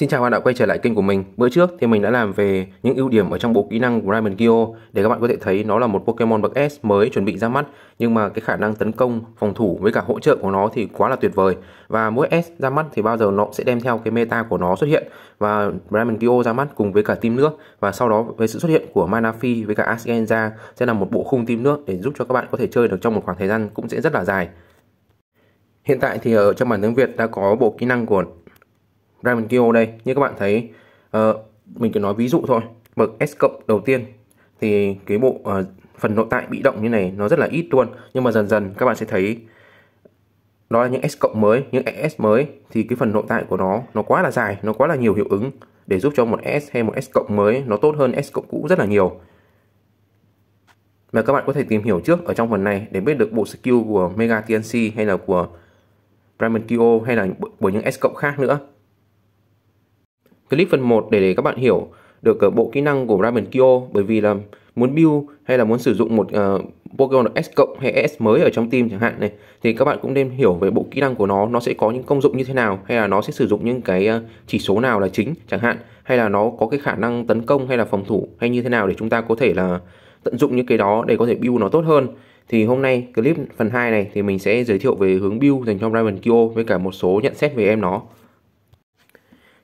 Xin chào các bạn đã quay trở lại kênh của mình. Bữa trước thì mình đã làm về những ưu điểm ở trong bộ kỹ năng của Raimengyo để các bạn có thể thấy nó là một Pokemon bậc S mới chuẩn bị ra mắt nhưng mà cái khả năng tấn công, phòng thủ với cả hỗ trợ của nó thì quá là tuyệt vời. Và mỗi S ra mắt thì bao giờ nó sẽ đem theo cái meta của nó xuất hiện và Raimengyo ra mắt cùng với cả team nước và sau đó với sự xuất hiện của Manaphy với cả Asgenza sẽ là một bộ khung team nước để giúp cho các bạn có thể chơi được trong một khoảng thời gian cũng sẽ rất là dài. Hiện tại thì ở trong bản tiếng Việt đã có bộ kỹ năng của ra bên đây như các bạn thấy uh, mình chỉ nói ví dụ thôi bậc S cộng đầu tiên thì cái bộ uh, phần nội tại bị động như này nó rất là ít luôn nhưng mà dần dần các bạn sẽ thấy đó là những S cộng mới những S mới thì cái phần nội tại của nó nó quá là dài nó quá là nhiều hiệu ứng để giúp cho một S hay một S cộng mới nó tốt hơn S cộng cũ rất là nhiều mà các bạn có thể tìm hiểu trước ở trong phần này để biết được bộ skill của Mega TNC hay là của Primal QO hay là bởi những S cộng khác nữa clip phần 1 để, để các bạn hiểu được ờ, bộ kỹ năng của Ramen Kyo bởi vì là muốn build hay là muốn sử dụng một uh, Pokemon S cộng hay S mới ở trong team chẳng hạn này thì các bạn cũng nên hiểu về bộ kỹ năng của nó nó sẽ có những công dụng như thế nào hay là nó sẽ sử dụng những cái uh, chỉ số nào là chính chẳng hạn hay là nó có cái khả năng tấn công hay là phòng thủ hay như thế nào để chúng ta có thể là tận dụng những cái đó để có thể build nó tốt hơn thì hôm nay clip phần 2 này thì mình sẽ giới thiệu về hướng build dành cho Raven Kyo với cả một số nhận xét về em nó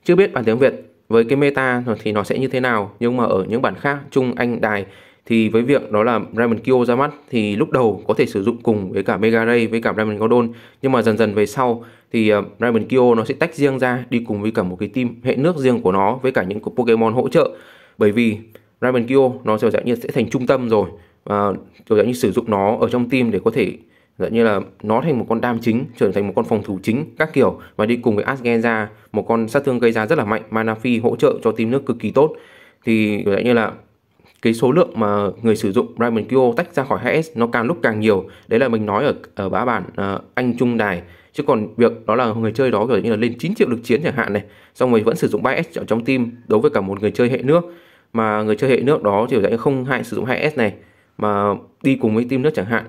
chưa biết bản tiếng Việt với cái meta thì nó sẽ như thế nào nhưng mà ở những bản khác Chung Anh Đài thì với việc đó là Raymond Kyo ra mắt thì lúc đầu có thể sử dụng cùng với cả Mega Ray với cả Raymond Godon nhưng mà dần dần về sau thì ờ, Raymond Kyo nó sẽ tách riêng ra đi cùng với cả một cái team hệ nước riêng của nó với cả những cái Pokemon hỗ trợ bởi vì Raymond Kyo nó sẽ dạng như sẽ thành trung tâm rồi và ờ, kiểu dạng như sử dụng nó ở trong team để có thể Dựa như là nó thành một con đam chính, trở thành một con phòng thủ chính các kiểu và đi cùng với Asgenza, một con sát thương gây ra rất là mạnh, mana phi hỗ trợ cho team nước cực kỳ tốt. Thì dựa như là cái số lượng mà người sử dụng Diamond Kyo tách ra khỏi HS nó càng lúc càng nhiều. Đấy là mình nói ở ở bá bản uh, anh Trung Đài chứ còn việc đó là người chơi đó kiểu như là lên 9 triệu lực chiến chẳng hạn này xong rồi vẫn sử dụng 3S trong team đối với cả một người chơi hệ nước mà người chơi hệ nước đó thì dạng không hại sử dụng 2S này mà đi cùng với team nước chẳng hạn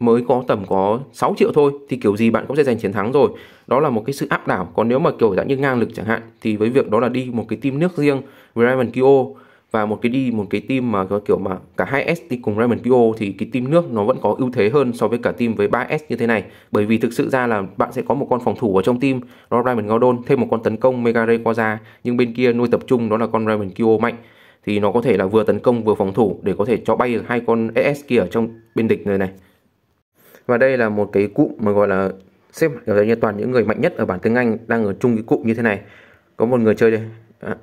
mới có tầm có 6 triệu thôi thì kiểu gì bạn cũng sẽ giành chiến thắng rồi đó là một cái sự áp đảo còn nếu mà kiểu dạng như ngang lực chẳng hạn thì với việc đó là đi một cái team nước riêng với Raven QO và một cái đi một cái team mà có kiểu mà cả hai s đi cùng Raymond Kyo thì cái team nước nó vẫn có ưu thế hơn so với cả team với 3S như thế này bởi vì thực sự ra là bạn sẽ có một con phòng thủ ở trong team đó là Raymond Gordon thêm một con tấn công Mega Ray nhưng bên kia nuôi tập trung đó là con Raymond Kyo mạnh thì nó có thể là vừa tấn công vừa phòng thủ để có thể cho bay hai con s kia ở trong bên địch này này và đây là một cái cụm mà gọi là xếp kiểu như toàn những người mạnh nhất ở bản tiếng Anh đang ở chung cái cụm như thế này có một người chơi đây à,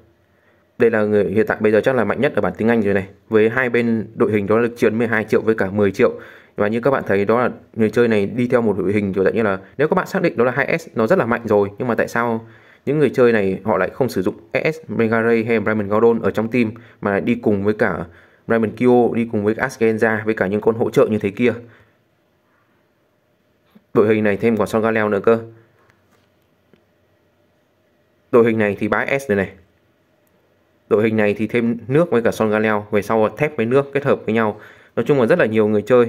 đây là người hiện tại bây giờ chắc là mạnh nhất ở bản tiếng Anh rồi này với hai bên đội hình đó là chiến 12 triệu với cả 10 triệu và như các bạn thấy đó là người chơi này đi theo một đội hình kiểu dạng như là nếu các bạn xác định đó là 2S nó rất là mạnh rồi nhưng mà tại sao những người chơi này họ lại không sử dụng S Megaray hay Brahman Gordon ở trong team mà lại đi cùng với cả Brahman Kyo đi cùng với Asgenza với cả những con hỗ trợ như thế kia đội hình này thêm còn Son Galeo nữa cơ đội hình này thì bãi S này này đội hình này thì thêm nước với cả Son Galeo về sau là thép với nước kết hợp với nhau nói chung là rất là nhiều người chơi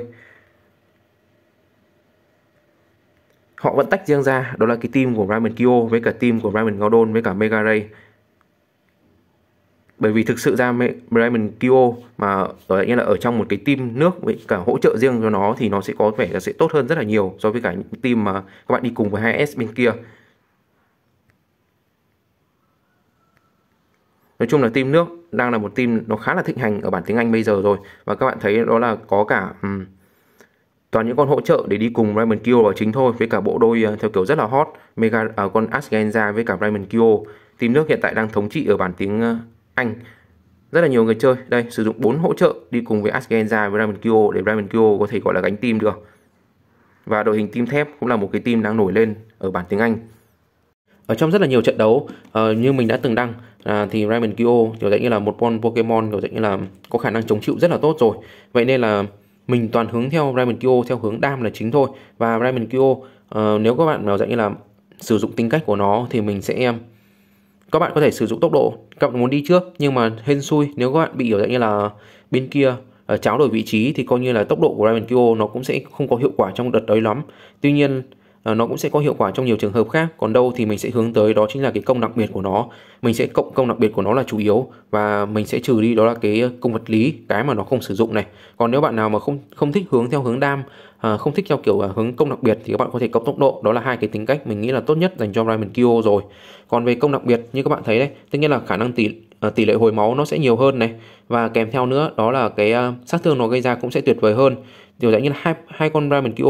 họ vẫn tách riêng ra đó là cái team của Raymond Kyo với cả team của Raymond Gordon với cả Mega Ray bởi vì thực sự ra Bremen QO mà ở nghĩa là ở trong một cái team nước với cả hỗ trợ riêng cho nó thì nó sẽ có vẻ là sẽ tốt hơn rất là nhiều so với cả những team mà các bạn đi cùng với 2S bên kia. Nói chung là team nước đang là một team nó khá là thịnh hành ở bản tiếng Anh bây giờ rồi và các bạn thấy đó là có cả um, toàn những con hỗ trợ để đi cùng Raymond Kyo là chính thôi với cả bộ đôi ờ, theo kiểu rất là hot Mega uh, con Asgenza với cả Raymond Kyo. Team nước hiện tại đang thống trị ở bản tiếng uh, anh rất là nhiều người chơi đây sử dụng bốn hỗ trợ đi cùng với Asgenza với Raymond Kyo để Raymond Kyo có thể gọi là gánh team được và đội hình team thép cũng là một cái team đang nổi lên ở bản tiếng Anh ở trong rất là nhiều trận đấu uh, như mình đã từng đăng uh, thì Raymond Kyo kiểu dạng như là một con Pokemon kiểu dạng như là có khả năng chống chịu rất là tốt rồi vậy nên là mình toàn hướng theo Raymond Kyo theo hướng đam là chính thôi và Raymond Kyo uh, ờ, nếu các bạn nào dạng như là sử dụng tính cách của nó thì mình sẽ em các bạn có thể sử dụng tốc độ các bạn muốn đi trước nhưng mà hên xui nếu các bạn bị hiểu dạng như là bên kia ờ, cháo đổi vị trí thì coi như là tốc độ của Raven Kyo nó cũng sẽ không có hiệu quả trong đợt đấy lắm tuy nhiên ờ, nó cũng sẽ có hiệu quả trong nhiều trường hợp khác còn đâu thì mình sẽ hướng tới đó chính là cái công đặc biệt của nó mình sẽ cộng công đặc biệt của nó là chủ yếu và mình sẽ trừ đi đó là cái công vật lý cái mà nó không sử dụng này còn nếu bạn nào mà không không thích hướng theo hướng đam Ờ, không thích theo kiểu ờ, hướng công đặc biệt thì các bạn có thể cộng tốc độ đó là hai cái tính cách mình nghĩ là tốt nhất dành cho Ryan Kyo rồi còn về công đặc biệt như các bạn thấy đấy tất nhiên là khả năng tỷ ờ, tỷ lệ hồi máu nó sẽ nhiều hơn này và kèm theo nữa đó là cái sát thương nó gây ra cũng sẽ tuyệt vời hơn điều dạng như là hai hai con Ryan Kyo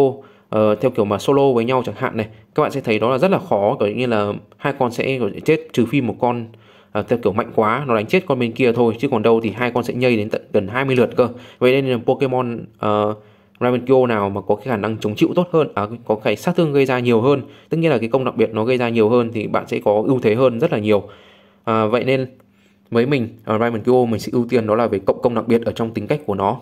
Uh, theo kiểu mà solo với nhau chẳng hạn này các bạn sẽ thấy đó là rất là khó kiểu như là hai con sẽ chết trừ phi một con uh, theo kiểu mạnh quá nó đánh chết con bên kia thôi chứ còn đâu thì hai con sẽ nhây đến tận gần 20 lượt cơ vậy nên là Pokemon uh, Ravenkyo nào mà có cái khả năng chống chịu tốt hơn à, có cái sát thương gây ra nhiều hơn tất nhiên là cái công đặc biệt nó gây ra nhiều hơn thì bạn sẽ có ưu thế hơn rất là nhiều à, vậy nên với mình ở à, Ravenkyo mình sẽ ưu tiên đó là về cộng công đặc biệt ở trong tính cách của nó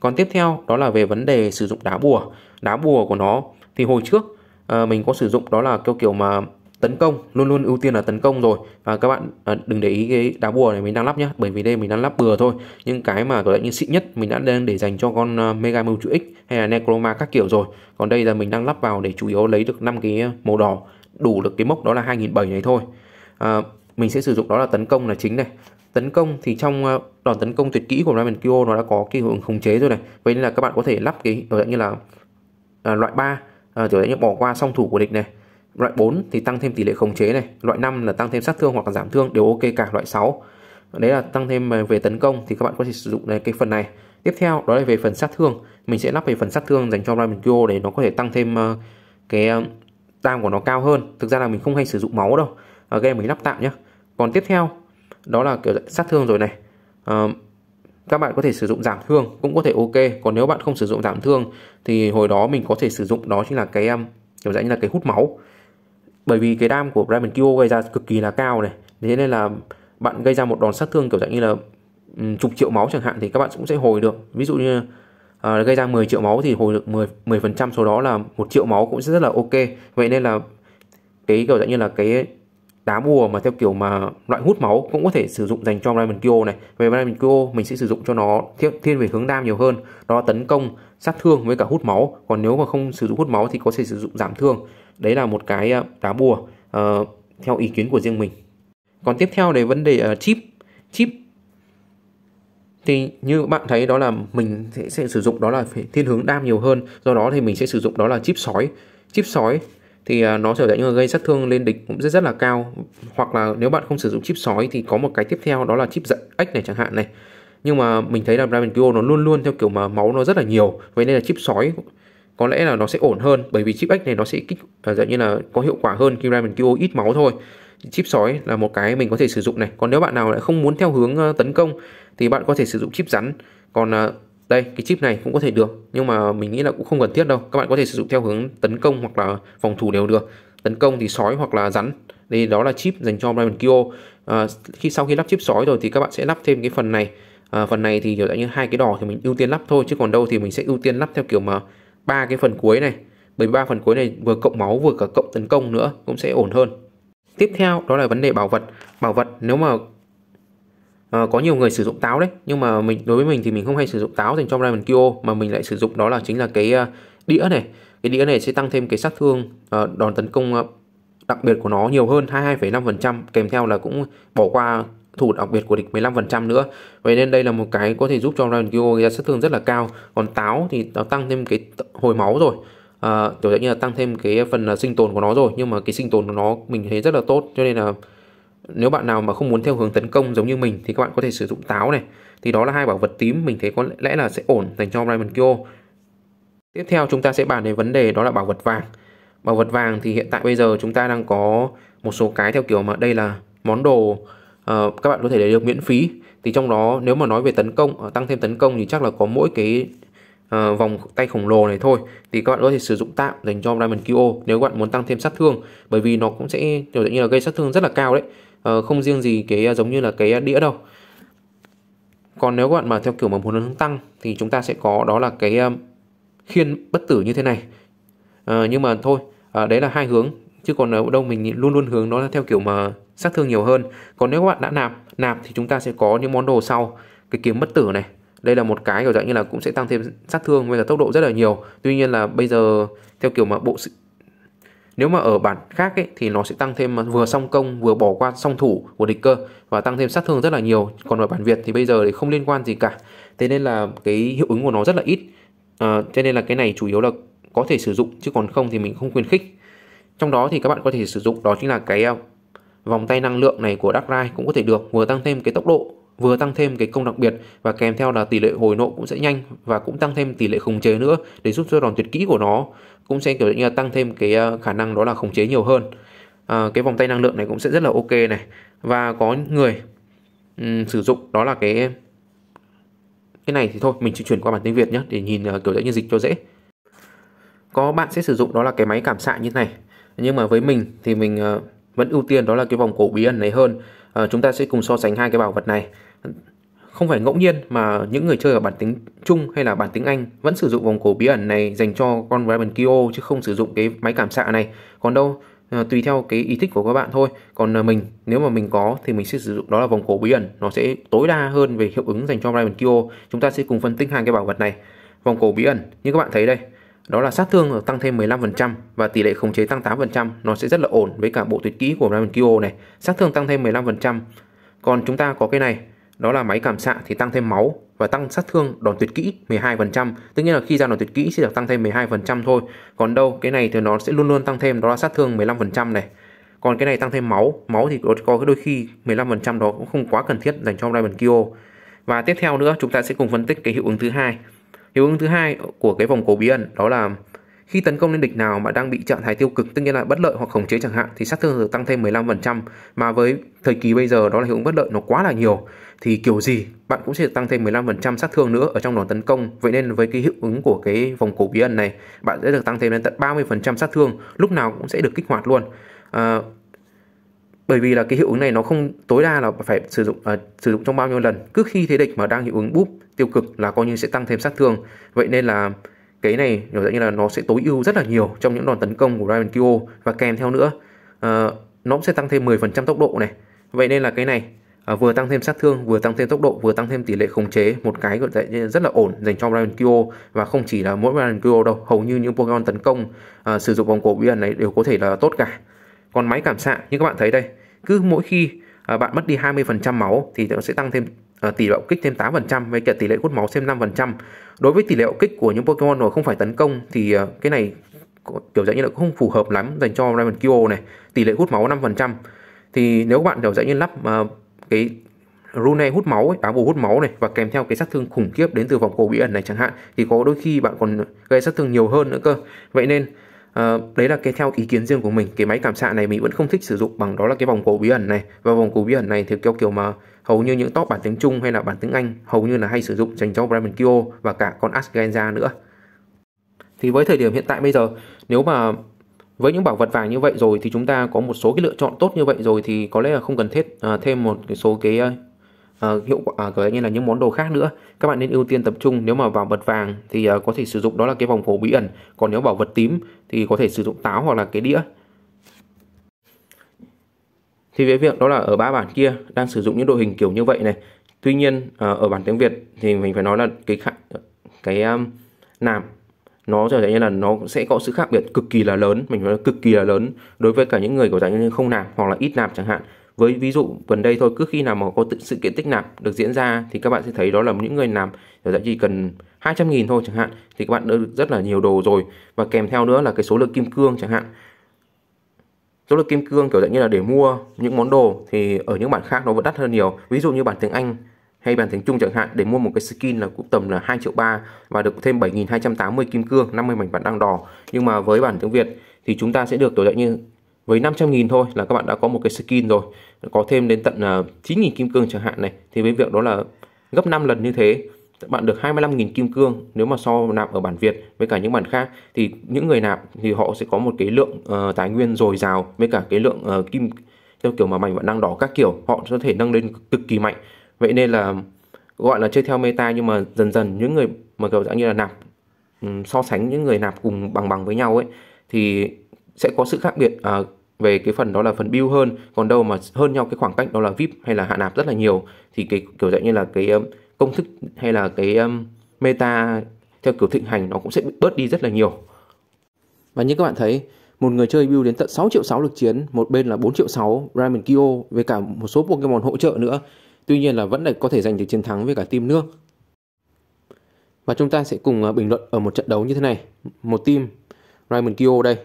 còn tiếp theo đó là về vấn đề sử dụng đá bùa đá bùa của nó thì hồi trước à, mình có sử dụng đó là kiểu kiểu mà tấn công luôn luôn ưu tiên là tấn công rồi và các bạn à, đừng để ý cái đá bùa này mình đang lắp nhá bởi vì đây mình đang lắp bừa thôi nhưng cái mà gọi là như xịn nhất mình đã đang để dành cho con à, mega mưu chủ x hay là necroma các kiểu rồi còn đây là mình đang lắp vào để chủ yếu lấy được 5 cái màu đỏ đủ được cái mốc đó là 2007 này thôi à, mình sẽ sử dụng đó là tấn công là chính này tấn công thì trong à, đòn tấn công tuyệt kỹ của Ramen Kyo nó đã có cái hiệu khống chế rồi này vậy nên là các bạn có thể lắp cái kiểu như là à, loại 3 à, kiểu như bỏ qua song thủ của địch này Loại 4 thì tăng thêm tỷ lệ khống chế này, loại 5 là tăng thêm sát thương hoặc là giảm thương đều ok cả loại 6. Đấy là tăng thêm ờ, về tấn công thì các bạn có thể sử dụng ờ, cái phần này. Tiếp theo đó là về phần sát thương, mình sẽ lắp về phần sát thương dành cho Ramen để nó có thể tăng thêm ờ, cái tam của nó cao hơn. Thực ra là mình không hay sử dụng máu đâu. Ở game mình lắp tạm nhé. Còn tiếp theo đó là kiểu sát thương rồi này. các bạn có thể sử dụng giảm thương cũng có thể ok còn nếu bạn không sử dụng giảm thương thì hồi đó mình có thể sử dụng đó chính là cái kiểu dạng như là cái hút máu bởi vì cái đam của Raven Kyo gây ra cực kỳ là cao này thế nên là bạn gây ra một đòn sát thương kiểu dạng như là chục triệu máu chẳng hạn thì các bạn cũng sẽ hồi được ví dụ như à, gây ra 10 triệu máu thì hồi được 10 10% số đó là một triệu máu cũng sẽ rất là ok. Vậy nên là cái kiểu dạng như là cái đá bùa mà theo kiểu mà loại hút máu cũng có thể sử dụng dành cho Ramen Kyo này. Về Ramen Kyo mình sẽ sử dụng cho nó thiên, thiên về hướng đam nhiều hơn, đó tấn công, sát thương với cả hút máu. Còn nếu mà không sử dụng hút máu thì có thể sử dụng giảm thương đấy là một cái đá ờ, bùa uh, theo ý kiến của riêng mình còn tiếp theo đến vấn đề uh, chip chip thì như bạn thấy đó là mình sẽ, sẽ sử dụng đó là phải thiên hướng đam nhiều hơn do đó thì mình sẽ sử dụng đó là chip sói chip sói thì nó trở thành những gây sát thương lên địch cũng rất rất là cao hoặc là nếu bạn không sử dụng chip sói thì có một cái tiếp theo đó là chip giận ếch này chẳng hạn này nhưng mà mình thấy là kyo nó luôn luôn theo kiểu mà máu nó rất là nhiều vậy nên là chip sói có lẽ là nó sẽ ổn hơn bởi vì chip X này nó sẽ kích à, dạng như là có hiệu quả hơn khi Ramen QO ít máu thôi chip sói là một cái mình có thể sử dụng này còn nếu bạn nào lại không muốn theo hướng ờ, tấn công thì bạn có thể sử dụng chip rắn còn ờ, đây cái chip này cũng có thể được nhưng mà mình nghĩ là cũng không cần thiết đâu các bạn có thể sử dụng theo hướng tấn công hoặc là phòng thủ đều được tấn công thì sói hoặc là rắn đây đó là chip dành cho Brian Kyo à, khi sau khi lắp chip sói rồi thì các bạn sẽ lắp thêm cái phần này à, phần này thì kiểu dạng như hai cái đỏ thì mình ưu tiên lắp thôi chứ còn đâu thì mình sẽ ưu tiên lắp theo kiểu mà ba cái phần cuối này bởi ba phần cuối này vừa cộng máu vừa cả cộng tấn công nữa cũng sẽ ổn hơn tiếp theo đó là vấn đề bảo vật bảo vật nếu mà À, có nhiều người sử dụng táo đấy nhưng mà mình đối với mình thì mình không hay sử dụng táo dành cho Diamond Kyo mà mình lại sử dụng đó là chính là cái uh, đĩa này cái đĩa này sẽ tăng thêm cái sát thương uh, đòn tấn công uh, đặc biệt của nó nhiều hơn 22,5% kèm theo là cũng bỏ qua thủ đặc biệt của địch 15% nữa vậy nên đây là một cái có thể giúp cho Ryan Kyo gây ra sát thương rất là cao còn táo thì nó tăng thêm cái hồi máu rồi à, kiểu dạng như là tăng thêm cái phần sinh tồn của nó rồi nhưng mà cái sinh tồn của nó mình thấy rất là tốt cho nên là nếu bạn nào mà không muốn theo hướng tấn công giống như mình thì các bạn có thể sử dụng táo này thì đó là hai bảo vật tím mình thấy có lẽ là sẽ ổn dành cho Raymond Kyo. tiếp theo chúng ta sẽ bàn đến vấn đề đó là bảo vật vàng bảo vật vàng thì hiện tại bây giờ chúng ta đang có một số cái theo kiểu mà đây là món đồ Ờ, các bạn có thể để được miễn phí thì trong đó nếu mà nói về tấn công ờ, tăng thêm tấn công thì chắc là có mỗi cái uh, vòng tay khổng lồ này thôi thì các bạn có thể sử dụng tạm dành cho Diamond QO nếu các bạn muốn tăng thêm sát thương bởi vì nó cũng sẽ kiểu như là gây sát thương rất là cao đấy uh, không riêng gì cái à, giống như là cái à, đĩa đâu còn nếu các bạn mà theo kiểu mà muốn tăng thì chúng ta sẽ có đó là cái um, khiên bất tử như thế này uh, nhưng mà thôi uh, đấy là hai hướng chứ còn ở đâu mình luôn luôn hướng nó là theo kiểu mà sát thương nhiều hơn còn nếu các bạn đã nạp nạp thì chúng ta sẽ có những món đồ sau cái kiếm bất tử này đây là một cái kiểu dạng như là cũng sẽ tăng thêm sát thương với cả tốc độ rất là nhiều tuy nhiên là bây giờ theo kiểu mà bộ nếu mà ở bản khác ấy, thì nó sẽ tăng thêm vừa song công vừa bỏ qua song thủ của địch cơ và tăng thêm sát thương rất là nhiều còn ở bản việt thì bây giờ thì không liên quan gì cả thế nên là cái hiệu ứng của nó rất là ít à, cho nên là cái này chủ yếu là có thể sử dụng chứ còn không thì mình không khuyến khích trong đó thì các bạn có thể sử dụng đó chính là cái ờ, Vòng tay năng lượng này của Dark Ride cũng có thể được vừa tăng thêm cái tốc độ, vừa tăng thêm cái công đặc biệt và kèm theo là tỷ lệ hồi nộ cũng sẽ nhanh và cũng tăng thêm tỷ lệ khống chế nữa để giúp cho đòn tuyệt kỹ của nó cũng sẽ kiểu như là tăng thêm cái ờ, khả năng đó là khống chế nhiều hơn. À, cái vòng tay năng lượng này cũng sẽ rất là ok này và có người um, sử dụng đó là cái cái này thì thôi mình sẽ chuyển qua bản tiếng Việt nhé để nhìn uh, kiểu dễ như dịch cho dễ có bạn sẽ sử dụng đó là cái máy cảm xạ như thế này nhưng mà với mình thì mình uh, vẫn ưu tiên đó là cái vòng cổ bí ẩn này hơn à, chúng ta sẽ cùng so sánh hai cái bảo vật này không phải ngẫu nhiên mà những người chơi ở bản tính Trung hay là bản tính Anh vẫn sử dụng vòng cổ bí ẩn này dành cho con Raven Kyo chứ không sử dụng cái máy cảm xạ này. Còn đâu à, tùy theo cái ý thích của các bạn thôi. Còn à, mình nếu mà mình có thì mình sẽ sử dụng đó là vòng cổ bí ẩn, nó sẽ tối đa hơn về hiệu ứng dành cho Raven Kyo. Chúng ta sẽ cùng phân tích hai cái bảo vật này. Vòng cổ bí ẩn như các bạn thấy đây, đó là sát thương tăng thêm 15% và tỷ lệ khống chế tăng 8% nó sẽ rất là ổn với cả bộ tuyệt kỹ của Diamond Kyo này sát thương tăng thêm 15% còn chúng ta có cái này đó là máy cảm xạ thì tăng thêm máu và tăng sát thương đòn tuyệt kỹ 12%, tức nhiên là khi ra đòn tuyệt kỹ sẽ được tăng thêm 12% thôi. Còn đâu, cái này thì nó sẽ luôn luôn tăng thêm đó là sát thương 15% này. Còn cái này tăng thêm máu, máu thì có cái đôi khi 15% đó cũng không quá cần thiết dành cho Diamond Kyo. Và tiếp theo nữa, chúng ta sẽ cùng phân tích cái hiệu ứng thứ hai hiệu ứng thứ hai của cái vòng cổ bí ẩn đó là khi tấn công lên địch nào mà đang bị trạng thái tiêu cực, tức nghĩa là bất lợi hoặc khống chế chẳng hạn thì sát thương được tăng thêm 15%, mà với thời kỳ bây giờ đó là hiệu ứng bất lợi nó quá là nhiều thì kiểu gì bạn cũng sẽ tăng thêm 15% sát thương nữa ở trong đòn tấn công. Vậy nên với cái hiệu ứng của cái vòng cổ bí ẩn này, bạn sẽ được tăng thêm lên tận 30% sát thương, lúc nào cũng sẽ được kích hoạt luôn. À, bởi vì là cái hiệu ứng này nó không tối đa là phải sử dụng uh, sử dụng trong bao nhiêu lần cứ khi thế địch mà đang hiệu ứng búp tiêu cực là coi như sẽ tăng thêm sát thương vậy nên là cái này nhỏ dạng như là nó sẽ tối ưu rất là nhiều trong những đòn tấn công của Ryan Kyo và kèm theo nữa uh, nó cũng sẽ tăng thêm 10% tốc độ này vậy nên là cái này uh, vừa tăng thêm sát thương vừa tăng thêm tốc độ vừa tăng thêm tỷ lệ khống chế một cái gọi là rất là ổn dành cho Ryan Kyo và không chỉ là mỗi Ryan Kyo đâu hầu như những Pokemon tấn công uh, sử dụng vòng cổ bí ẩn này đều có thể là tốt cả còn máy cảm xạ như các bạn thấy đây, cứ mỗi khi à, bạn mất đi 20% máu thì nó sẽ tăng thêm uh, tỷ lệ kích thêm 8% với cả tỷ lệ hút máu thêm 5%. Đối với tỷ lệ kích của những Pokemon mà không phải tấn công thì uh, cái này kiểu dạng như là không phù hợp lắm dành cho Ravencure này, tỷ lệ hút máu 5%. Thì nếu các bạn kiểu dạng như lắp uh, cái Rune hút máu ấy, áo bù hút máu này và kèm theo cái sát thương khủng khiếp đến từ vòng cổ bí ẩn này chẳng hạn thì có đôi khi bạn còn gây sát thương nhiều hơn nữa cơ. Vậy nên à, đấy là cái theo ý kiến riêng của mình cái máy cảm xạ này mình vẫn không thích sử dụng bằng đó là cái vòng cổ bí ẩn này và vòng cổ bí ẩn này thì kiểu kiểu mà hầu như những top bản tiếng Trung hay là bản tiếng Anh hầu như là hay sử dụng dành cho Brian Kyo và cả con Asgenza nữa thì với thời điểm hiện tại bây giờ nếu mà với những bảo vật vàng như vậy rồi thì chúng ta có một số cái lựa chọn tốt như vậy rồi thì có lẽ là không cần thiết à, thêm một cái số cái ờ, uh, hiệu quả uh, à, như là những món đồ khác nữa các bạn nên ưu tiên tập trung nếu mà vào vật vàng thì uh, có thể sử dụng đó là cái vòng cổ bí ẩn còn nếu bảo vật tím thì có thể sử dụng táo hoặc là cái đĩa thì về việc đó là ở ba bản kia đang sử dụng những đội hình kiểu như vậy này tuy nhiên uh, ở bản tiếng việt thì mình phải nói là cái cái um, nạp nó trở thành như là nó sẽ có sự khác biệt cực kỳ là lớn mình nói là cực kỳ là lớn đối với cả những người có dạng như không nạp hoặc là ít nạp chẳng hạn với ví dụ gần đây thôi cứ khi nào mà có sự kiện tích nạp được diễn ra thì các bạn sẽ thấy đó là những người làm giải chỉ cần 200.000 thôi chẳng hạn thì các bạn đã được rất là nhiều đồ rồi và kèm theo nữa là cái số lượng kim cương chẳng hạn số lượng kim cương kiểu dạng như là để mua những món đồ thì ở những bản khác nó vẫn đắt hơn nhiều ví dụ như bản tiếng Anh hay bản tiếng Trung chẳng hạn để mua một cái skin là cũng tầm là 2 triệu ba và được thêm 7.280 kim cương 50 mảnh bản đăng đỏ nhưng mà với bản tiếng Việt thì chúng ta sẽ được tối dạng như với 500.000 thôi là các bạn đã có một cái skin rồi có thêm đến tận uh, à, 9.000 kim cương chẳng hạn này thì với việc đó là gấp 5 lần như thế bạn được 25.000 kim cương nếu mà so nạp ở bản Việt với cả những bản khác thì những người nạp thì họ sẽ có một cái lượng uh, tài nguyên dồi dào với cả cái lượng uh, kim theo kiểu mà mảnh bạn đang đỏ các kiểu họ có thể nâng lên cực kỳ mạnh vậy nên là gọi là chơi theo meta nhưng mà dần dần những người mà kiểu dạng như là nạp um, so sánh những người nạp cùng bằng bằng với nhau ấy thì sẽ có sự khác biệt uh, về cái phần đó là phần build hơn còn đâu mà hơn nhau cái khoảng cách đó là vip hay là hạ nạp rất là nhiều thì cái kiểu dạng như là cái công thức hay là cái meta theo kiểu thịnh hành nó cũng sẽ bớt đi rất là nhiều và như các bạn thấy một người chơi build đến tận 6 triệu 6 lực chiến, một bên là 4 triệu 6 Ramen Kyo với cả một số Pokemon hỗ trợ nữa. Tuy nhiên là vẫn lại có thể giành được chiến thắng với cả team nước. Và chúng ta sẽ cùng ờ, bình luận ở một trận đấu như thế này. Một team Ramen Kyo đây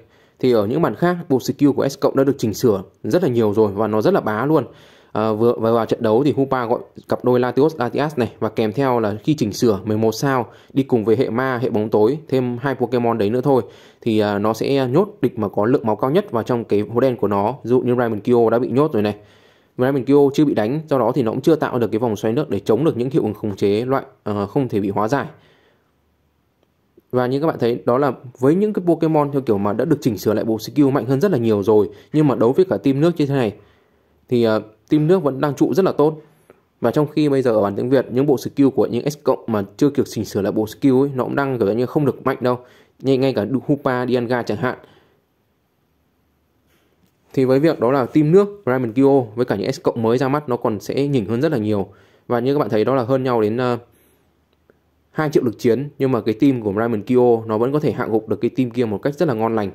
thì ở những bản khác bộ skill của S cộng đã được chỉnh sửa rất là nhiều rồi và nó rất là bá luôn à, vừa và vào trận đấu thì Hupa gọi cặp đôi Latios Latias này và kèm theo là khi chỉnh sửa 11 sao đi cùng với hệ ma hệ bóng tối thêm hai Pokemon đấy nữa thôi thì à, nó sẽ nhốt địch mà có lượng máu cao nhất vào trong cái hố đen của nó dụ như Kyo đã bị nhốt rồi này Kyo chưa bị đánh do đó thì nó cũng chưa tạo được cái vòng xoay nước để chống được những hiệu ứng khống chế loại uh, không thể bị hóa giải và như các bạn thấy đó là với những cái Pokemon theo kiểu mà đã được chỉnh sửa lại bộ skill mạnh hơn rất là nhiều rồi nhưng mà đấu với cả team nước như thế này thì uh, team nước vẫn đang trụ rất là tốt. Và trong khi bây giờ ở bản tiếng Việt những bộ skill của những S cộng mà chưa kiểu chỉnh sửa lại bộ skill ấy nó cũng đang kiểu như không được mạnh đâu. Ngay ngay cả Hupa Dianga chẳng hạn. Thì với việc đó là team nước Ramen Kyo với cả những S cộng mới ra mắt nó còn sẽ nhỉnh hơn rất là nhiều. Và như các bạn thấy đó là hơn nhau đến uh, 2 triệu lực chiến nhưng mà cái team của Raymond Kyo nó vẫn có thể hạ gục được cái team kia một cách rất là ngon lành.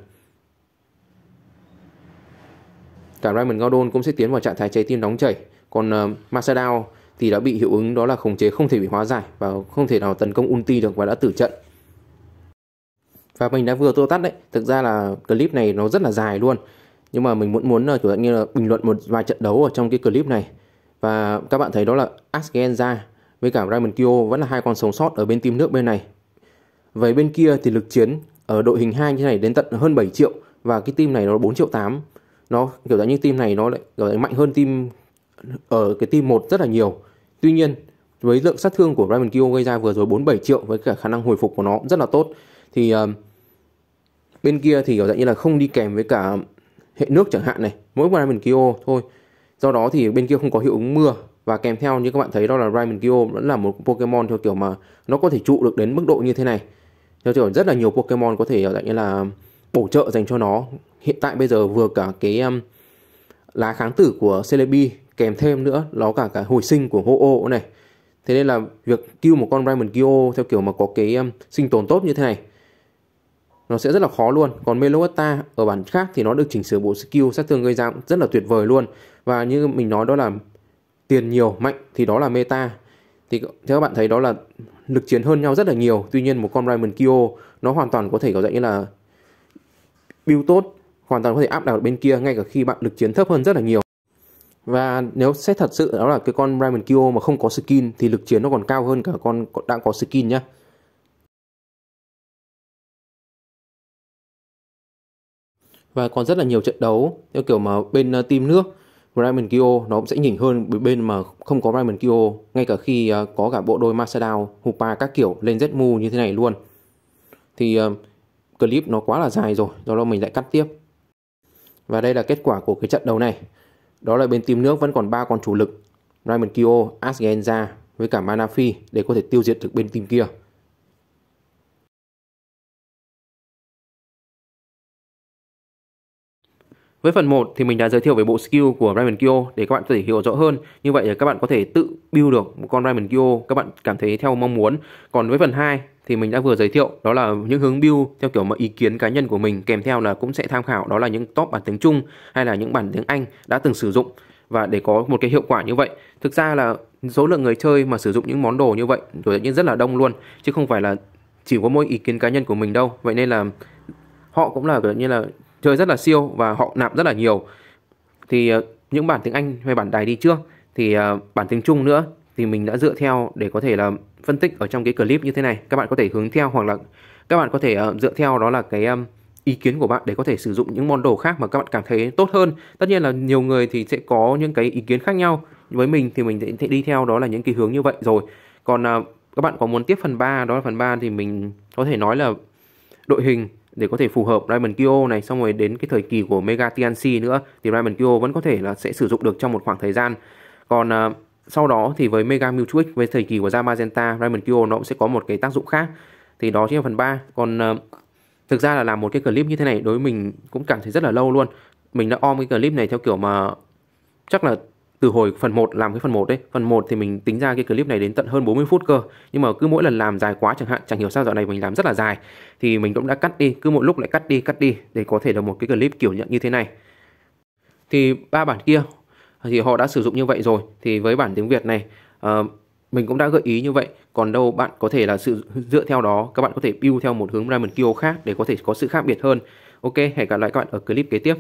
Cả Raymond Gordon cũng sẽ tiến vào trạng thái trái tim nóng chảy, còn uh, ờ, Masadao thì đã bị hiệu ứng đó là khống chế không thể bị hóa giải và không thể nào tấn công ulti được và đã tử trận. Và mình đã vừa tô tắt đấy, thực ra là clip này nó rất là dài luôn. Nhưng mà mình muốn muốn chủ ờ, như là bình luận một vài trận đấu ở trong cái clip này. Và các bạn thấy đó là Asgenza với cả Raymond Kyo vẫn là hai con sống sót ở bên team nước bên này. Về bên kia thì lực chiến ở đội hình 2 như này đến tận hơn 7 triệu và cái team này nó 4 triệu 8. Nó kiểu dạng như team này nó lại gọi mạnh hơn team ở cái team 1 rất là nhiều. Tuy nhiên với lượng sát thương của Raymond Kyo gây ra vừa rồi 47 triệu với cả khả năng hồi phục của nó rất là tốt thì uh, bên kia thì kiểu dạng như là không đi kèm với cả hệ nước chẳng hạn này mỗi Raymond mình Kyo thôi do đó thì bên kia không có hiệu ứng mưa và kèm theo như các bạn thấy đó là Raimenkyo vẫn là một Pokemon theo kiểu mà nó có thể trụ được đến mức độ như thế này theo kiểu rất là nhiều Pokemon có thể dạng như là bổ trợ dành cho nó hiện tại bây giờ vừa cả cái um, lá kháng tử của Celebi kèm thêm nữa nó cả cả hồi sinh của Ho-Oh này thế nên là việc kêu một con Raimenkyo theo kiểu mà có cái um, sinh tồn tốt như thế này nó sẽ rất là khó luôn còn Meloetta ở bản khác thì nó được chỉnh sửa bộ skill sát thương gây ra rất là tuyệt vời luôn và như mình nói đó là tiền nhiều mạnh thì đó là meta thì theo các bạn thấy đó là lực chiến hơn nhau rất là nhiều tuy nhiên một con Raymond Kyo nó hoàn toàn có thể có dạng như là build tốt hoàn toàn có thể áp đảo bên kia ngay cả khi bạn lực chiến thấp hơn rất là nhiều và nếu xét thật sự đó là cái con Raymond Kyo mà không có skin thì lực chiến nó còn cao hơn cả con đã có skin nhá và còn rất là nhiều trận đấu theo kiểu mà bên ờ, team nước Raymond Kyo nó cũng sẽ nhỉnh hơn bên mà không có Raymond Kyo ngay cả khi à, có cả bộ đôi Masadao, Hupa các kiểu lên rất Zmu như thế này luôn thì à, clip nó quá là dài rồi do đó mình lại cắt tiếp và đây là kết quả của cái trận đấu này đó là bên team nước vẫn còn ba con chủ lực Raymond Kyo, Asgenza với cả Manafi để có thể tiêu diệt được bên team kia Với phần 1 thì mình đã giới thiệu về bộ skill của Raymond Kyo để các bạn có thể hiểu rõ hơn. Như vậy là các bạn có thể tự build được một con Raymond Kyo các bạn cảm thấy theo mong muốn. Còn với phần 2 thì mình đã vừa giới thiệu đó là những hướng build theo kiểu mà ý kiến cá nhân của mình kèm theo là cũng sẽ tham khảo đó là những top bản tiếng Trung hay là những bản tiếng Anh đã từng sử dụng và để có một cái hiệu quả như vậy thực ra là số lượng người chơi mà sử dụng những món đồ như vậy rồi nhiên rất là đông luôn chứ không phải là chỉ có mỗi ý kiến cá nhân của mình đâu vậy nên là họ cũng là gần như là chơi rất là siêu và họ nạp rất là nhiều thì ờ, những bản tiếng Anh hay bản đài đi trước thì ờ, bản tiếng Trung nữa thì mình đã dựa theo để có thể là phân tích ở trong cái clip như thế này các bạn có thể hướng theo hoặc là các bạn có thể ờ, dựa theo đó là cái ý kiến của bạn để có thể sử dụng những món đồ khác mà các bạn cảm thấy tốt hơn tất nhiên là nhiều người thì sẽ có những cái ý kiến khác nhau với mình thì mình sẽ đi theo đó là những cái hướng như vậy rồi còn các bạn có muốn tiếp phần 3 đó là phần 3 thì mình có thể nói là đội hình để có thể phù hợp diamond Kyo này xong rồi đến cái thời kỳ của Mega TNC nữa thì diamond Kyo vẫn có thể là sẽ sử dụng được trong một khoảng thời gian. Còn uh, sau đó thì với Mega Mewtwo X với thời kỳ của Zamazenta, diamond Kyo nó cũng sẽ có một cái tác dụng khác. Thì đó chính là phần 3. Còn uh, thực ra là làm một cái clip như thế này đối với mình cũng cảm thấy rất là lâu luôn. Mình đã om cái clip này theo kiểu mà chắc là từ hồi phần 1 làm cái phần 1 đấy phần 1 thì mình tính ra cái clip này đến tận hơn 40 phút cơ nhưng mà cứ mỗi lần làm dài quá chẳng hạn chẳng hiểu sao dạo này mình làm rất là dài thì mình cũng đã cắt đi cứ một lúc lại cắt đi cắt đi để có thể là một cái clip kiểu nhận như thế này thì ba bản kia thì họ đã sử dụng như vậy rồi thì với bản tiếng Việt này uh, mình cũng đã gợi ý như vậy còn đâu bạn có thể là sự dựa theo đó các bạn có thể build theo một hướng Brahman Kyo khác để có thể có sự khác biệt hơn ok hẹn gặp lại các bạn ở clip kế tiếp